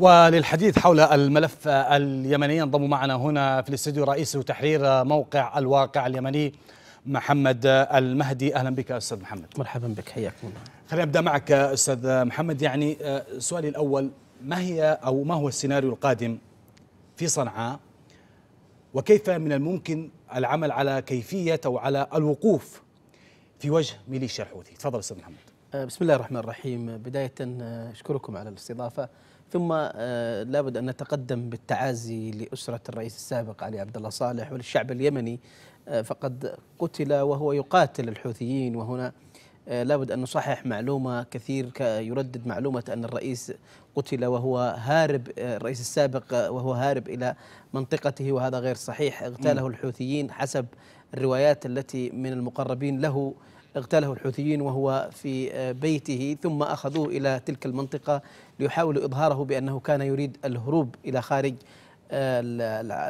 وللحديث حول الملف اليمني ينضم معنا هنا في الاستديو رئيس تحرير موقع الواقع اليمني محمد المهدي اهلا بك استاذ محمد مرحبا بك حياك الله خلينا ابدا معك استاذ محمد يعني سؤالي الاول ما هي او ما هو السيناريو القادم في صنعاء وكيف من الممكن العمل على كيفيه او على الوقوف في وجه ميليشيا الحوثي تفضل استاذ محمد آه، بسم الله الرحمن الرحيم بدايه آه، اشكركم على الاستضافه ثم آه، لابد أن نتقدم بالتعازي لأسرة الرئيس السابق علي عبد الله صالح وللشعب اليمني آه، فقد قتل وهو يقاتل الحوثيين وهنا آه، لابد أن نصحح معلومة كثير يردد معلومة أن الرئيس قتل وهو هارب الرئيس السابق وهو هارب إلى منطقته وهذا غير صحيح اغتاله الحوثيين حسب الروايات التي من المقربين له اغتاله الحوثيين وهو في آه، بيته ثم أخذوه إلى تلك المنطقة ليحاولوا إظهاره بأنه كان يريد الهروب إلى خارج آه،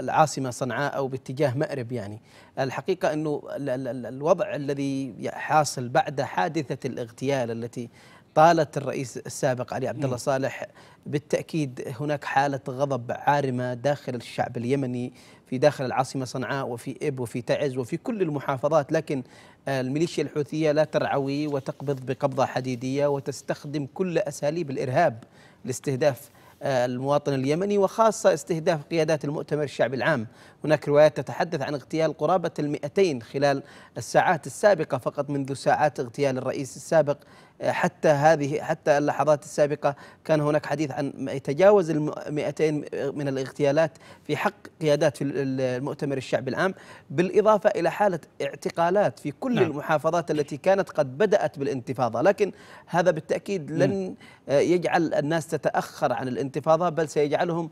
العاصمة صنعاء أو باتجاه مأرب يعني الحقيقة أنه الوضع الذي حاصل بعد حادثة الاغتيال التي طالت الرئيس السابق علي عبد الله صالح بالتاكيد هناك حاله غضب عارمه داخل الشعب اليمني في داخل العاصمه صنعاء وفي اب وفي تعز وفي كل المحافظات لكن الميليشيا الحوثيه لا ترعوي وتقبض بقبضه حديديه وتستخدم كل اساليب الارهاب لاستهداف آه، المواطن اليمني وخاصة استهداف قيادات المؤتمر الشعبي العام هناك روايات تتحدث عن اغتيال قرابة المئتين خلال الساعات السابقة فقط منذ ساعات اغتيال الرئيس السابق آه، حتى هذه حتى اللحظات السابقة كان هناك حديث عن ما يتجاوز ال 200 من الاغتيالات في حق قيادات المؤتمر الشعبي العام بالإضافة إلى حالة اعتقالات في كل نعم. المحافظات التي كانت قد بدأت بالانتفاضة لكن هذا بالتأكيد لن آه، يجعل الناس تتأخر عن الانتفاضة الانتفاضة بل سيجعلهم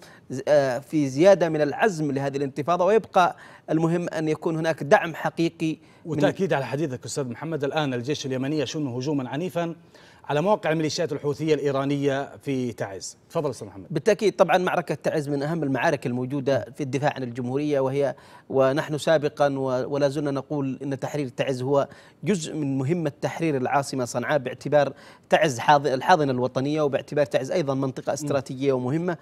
آه، في زيادة من العزم لهذه الانتفاضة ويبقى المهم أن يكون هناك دعم حقيقي وتأكيد على حديثك أستاذ محمد الآن الجيش اليمني يشن هجوما عنيفا على مواقع الميليشيات الحوثية الإيرانية في تعز تفضل أستاذ محمد بالتأكيد طبعا معركة تعز من أهم المعارك الموجودة في الدفاع عن الجمهورية وهي ونحن سابقا ولا زلنا نقول أن تحرير تعز هو جزء من مهمة تحرير العاصمة صنعاء باعتبار تعز الحاضنة الوطنية وباعتبار تعز أيضا منطقة استراتيجية ومهمة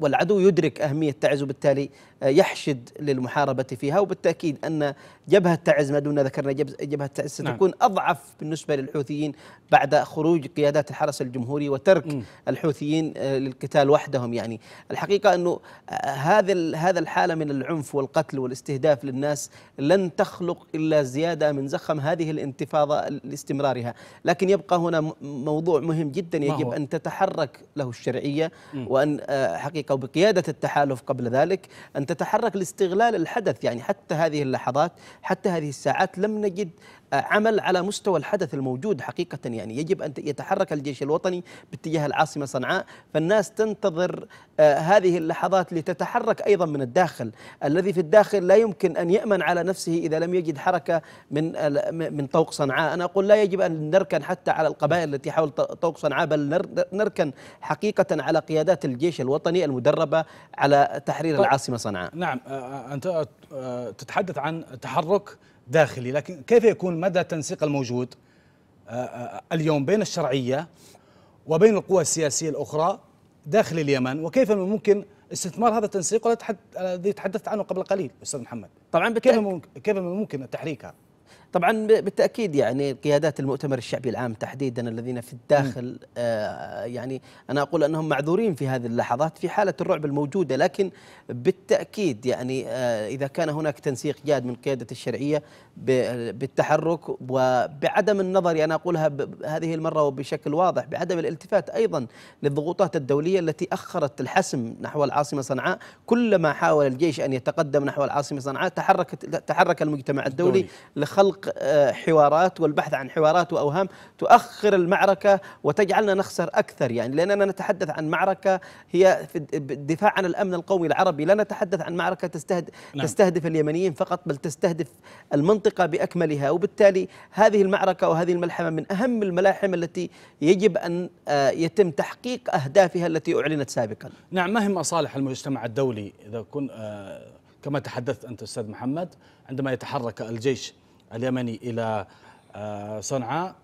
والعدو يدرك أهمية تعز وبالتالي يحشد للمحاربة فيها وبالتأكيد أن جبهة تعز ما دون ذكرنا جبهة تعز نعم. ستكون نعم. أضعف بالنسبة للحوثيين بعد بعد خروج قيادات الحرس الجمهوري وترك م. الحوثيين آه، للقتال وحدهم يعني الحقيقة أنه آه، هذا هذا الحالة من العنف والقتل والاستهداف للناس لن تخلق إلا زيادة من زخم هذه الانتفاضة لاستمرارها لكن يبقى هنا موضوع مهم جدا يجب أن تتحرك له الشرعية وأن آه، حقيقة وبقيادة التحالف قبل ذلك أن تتحرك لاستغلال الحدث يعني حتى هذه اللحظات حتى هذه الساعات لم نجد عمل على مستوى الحدث الموجود حقيقة يعني يجب أن يتحرك الجيش الوطني باتجاه العاصمة صنعاء فالناس تنتظر آه، هذه اللحظات لتتحرك أيضا من الداخل الذي في الداخل لا يمكن أن يأمن على نفسه إذا لم يجد حركة من من طوق صنعاء أنا أقول لا يجب أن نركن حتى على القبائل التي حول طوق صنعاء بل نركن حقيقة على قيادات الجيش الوطني المدربة على تحرير طيب. العاصمة صنعاء نعم آه، آه، أنت تتحدث عن تحرك داخلي لكن كيف يكون مدى التنسيق الموجود اليوم بين الشرعية وبين القوى السياسية الأخرى داخل اليمن وكيف من ممكن استثمار هذا التنسيق الذي تحدثت عنه قبل قليل أستاذ محمد طبعا كيف من ممكن تحريكها طبعا بالتاكيد يعني قيادات المؤتمر الشعبي العام تحديدا الذين في الداخل آه يعني انا اقول انهم معذورين في هذه اللحظات في حاله الرعب الموجوده لكن بالتاكيد يعني آه اذا كان هناك تنسيق جاد من قياده الشرعيه بالتحرك وبعدم النظر انا يعني اقولها هذه المره وبشكل واضح بعدم الالتفات ايضا للضغوطات الدوليه التي اخرت الحسم نحو العاصمه صنعاء كلما حاول الجيش ان يتقدم نحو العاصمه صنعاء تحركت تحرك المجتمع الدولي لخلق خلق آه، حوارات والبحث عن حوارات واوهام تؤخر المعركه وتجعلنا نخسر اكثر يعني لاننا نتحدث عن معركه هي في الدفاع عن الامن القومي العربي لا نتحدث عن معركه تستهدف نعم. تستهدف اليمنيين فقط بل تستهدف المنطقه باكملها وبالتالي هذه المعركه وهذه الملحمه من اهم الملاحم التي يجب ان آه، يتم تحقيق اهدافها التي اعلنت سابقا نعم ما هي مصالح المجتمع الدولي اذا كن آه، كما تحدثت انت استاذ محمد عندما يتحرك الجيش اليمني إلى آه، صنعاء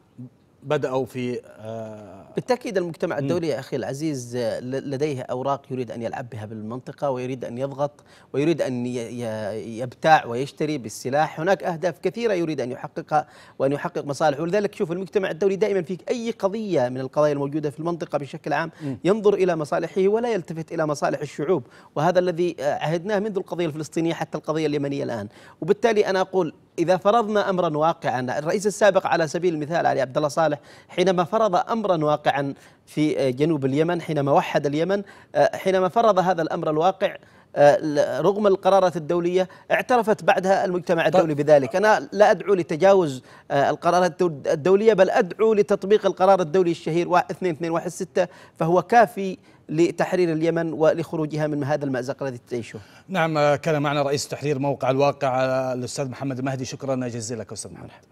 بدأوا في آه، بالتأكيد المجتمع الدولي يا أخي العزيز آه، لديه أوراق يريد أن يلعب بها بالمنطقة ويريد أن يضغط ويريد أن يبتاع ويشتري بالسلاح هناك أهداف كثيرة يريد أن يحققها وأن يحقق مصالحه ولذلك شوف المجتمع الدولي دائما في أي قضية من القضايا الموجودة في المنطقة بشكل عام ينظر إلى مصالحه ولا يلتفت إلى مصالح الشعوب وهذا الذي عهدناه منذ القضية الفلسطينية حتى القضية اليمنية الآن وبالتالي أنا أقول إذا فرضنا أمرا واقعا الرئيس السابق على سبيل المثال علي عبد الله صالح حينما فرض أمرا واقعا في آه، جنوب اليمن حينما وحد اليمن آه، حينما فرض هذا الأمر الواقع آه، رغم القرارات الدولية اعترفت بعدها المجتمع طيب. الدولي بذلك أنا لا أدعو لتجاوز آه، القرارات الدولية بل أدعو لتطبيق القرار الدولي الشهير 2216 فهو كافي لتحرير اليمن ولخروجها من هذا المأزق الذي تعيشه نعم آه، كان معنا رئيس تحرير موقع الواقع الأستاذ محمد المهدي شكرا جزيلا لك أستاذ محمد